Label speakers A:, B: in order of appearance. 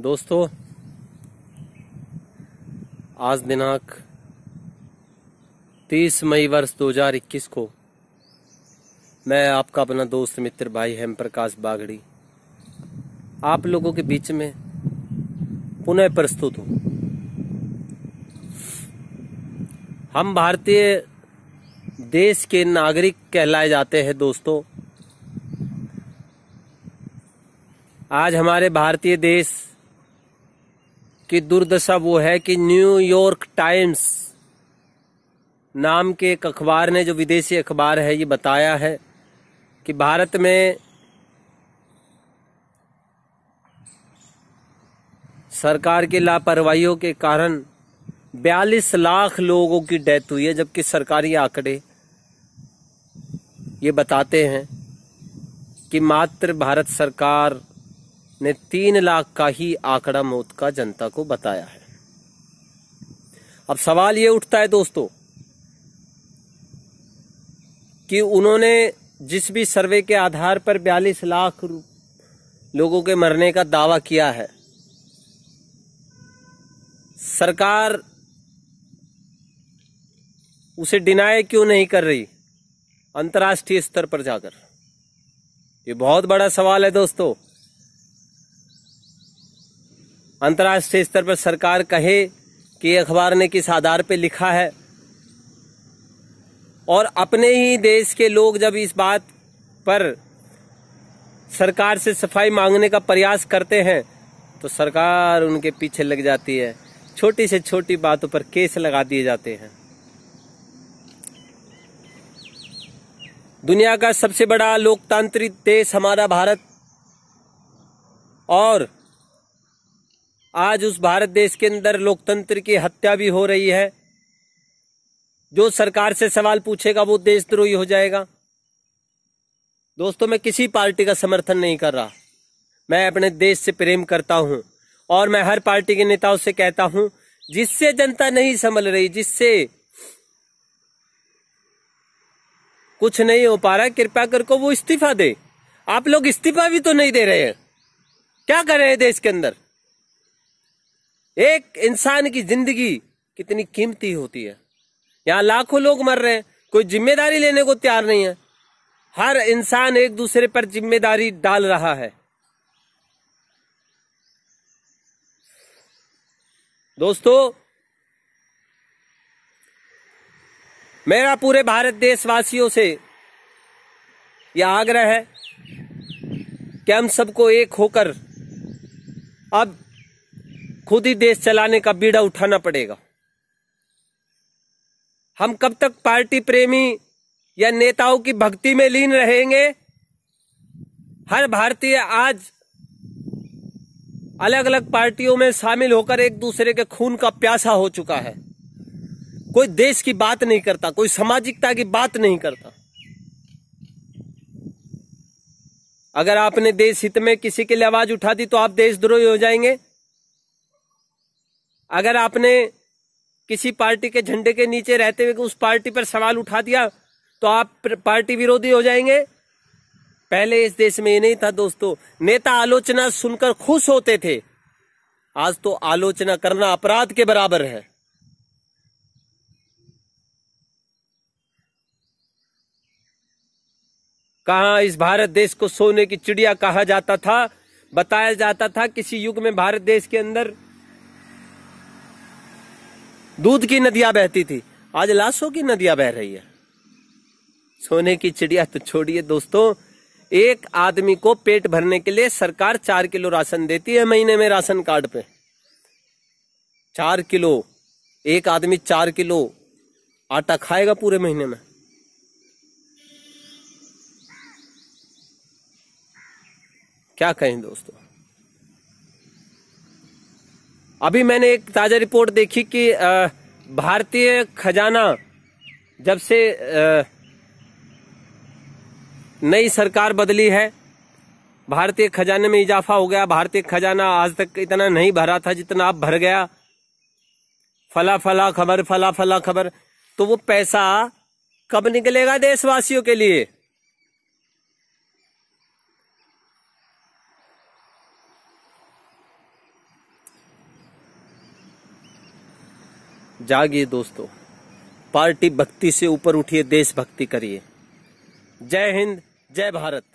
A: दोस्तों आज दिनांक 30 मई वर्ष 2021 को मैं आपका अपना दोस्त मित्र भाई हेम प्रकाश बागड़ी आप लोगों के बीच में पुनः प्रस्तुत हूं हम भारतीय देश के नागरिक कहलाए जाते हैं दोस्तों आज हमारे भारतीय देश की दुर्दशा वो है कि न्यूयॉर्क टाइम्स नाम के एक अखबार ने जो विदेशी अखबार है ये बताया है कि भारत में सरकार की लापरवाही के कारण 42 लाख लोगों की डेथ हुई है जबकि सरकारी आंकड़े ये बताते हैं कि मात्र भारत सरकार ने तीन लाख का ही आंकड़ा मौत का जनता को बताया है अब सवाल ये उठता है दोस्तों कि उन्होंने जिस भी सर्वे के आधार पर 42 लाख लोगों के मरने का दावा किया है सरकार उसे डिनाय क्यों नहीं कर रही अंतर्राष्ट्रीय स्तर पर जाकर ये बहुत बड़ा सवाल है दोस्तों अंतर्राष्ट्रीय स्तर पर सरकार कहे कि अखबार ने किस आधार पर लिखा है और अपने ही देश के लोग जब इस बात पर सरकार से सफाई मांगने का प्रयास करते हैं तो सरकार उनके पीछे लग जाती है छोटी से छोटी बातों पर केस लगा दिए जाते हैं दुनिया का सबसे बड़ा लोकतांत्रिक देश हमारा भारत और आज उस भारत देश के अंदर लोकतंत्र की हत्या भी हो रही है जो सरकार से सवाल पूछेगा वो देशद्रोही हो जाएगा दोस्तों मैं किसी पार्टी का समर्थन नहीं कर रहा मैं अपने देश से प्रेम करता हूं और मैं हर पार्टी के नेताओं से कहता हूं जिससे जनता नहीं संभल रही जिससे कुछ नहीं हो पा रहा कृपया करके वो इस्तीफा दे आप लोग इस्तीफा भी तो नहीं दे रहे हैं क्या कर रहे हैं देश के अंदर एक इंसान की जिंदगी कितनी कीमती होती है यहाँ लाखों लोग मर रहे हैं कोई जिम्मेदारी लेने को तैयार नहीं है हर इंसान एक दूसरे पर जिम्मेदारी डाल रहा है दोस्तों मेरा पूरे भारत देशवासियों से यह आग्रह है कि हम सबको एक होकर अब खुद ही देश चलाने का बीड़ा उठाना पड़ेगा हम कब तक पार्टी प्रेमी या नेताओं की भक्ति में लीन रहेंगे हर भारतीय आज अलग अलग पार्टियों में शामिल होकर एक दूसरे के खून का प्यासा हो चुका है कोई देश की बात नहीं करता कोई सामाजिकता की बात नहीं करता अगर आपने देश हित में किसी के लिए आवाज उठा दी तो आप देशद्रोही हो जाएंगे अगर आपने किसी पार्टी के झंडे के नीचे रहते हुए उस पार्टी पर सवाल उठा दिया तो आप पार्टी विरोधी हो जाएंगे पहले इस देश में ये नहीं था दोस्तों नेता आलोचना सुनकर खुश होते थे आज तो आलोचना करना अपराध के बराबर है कहा इस भारत देश को सोने की चिड़िया कहा जाता था बताया जाता था किसी युग में भारत देश के अंदर दूध की नदियां बहती थी आज लाशों की नदियां बह रही है सोने की चिड़िया तो छोड़िए दोस्तों एक आदमी को पेट भरने के लिए सरकार चार किलो राशन देती है महीने में राशन कार्ड पे चार किलो एक आदमी चार किलो आटा खाएगा पूरे महीने में क्या कहें दोस्तों अभी मैंने एक ताज़ा रिपोर्ट देखी कि भारतीय खजाना जब से नई सरकार बदली है भारतीय खजाने में इजाफा हो गया भारतीय खजाना आज तक इतना नहीं भरा था जितना अब भर गया फला फला खबर फला फला खबर तो वो पैसा कब निकलेगा देशवासियों के लिए जागिए दोस्तों पार्टी भक्ति से ऊपर उठिए देशभक्ति करिए जय हिंद जय भारत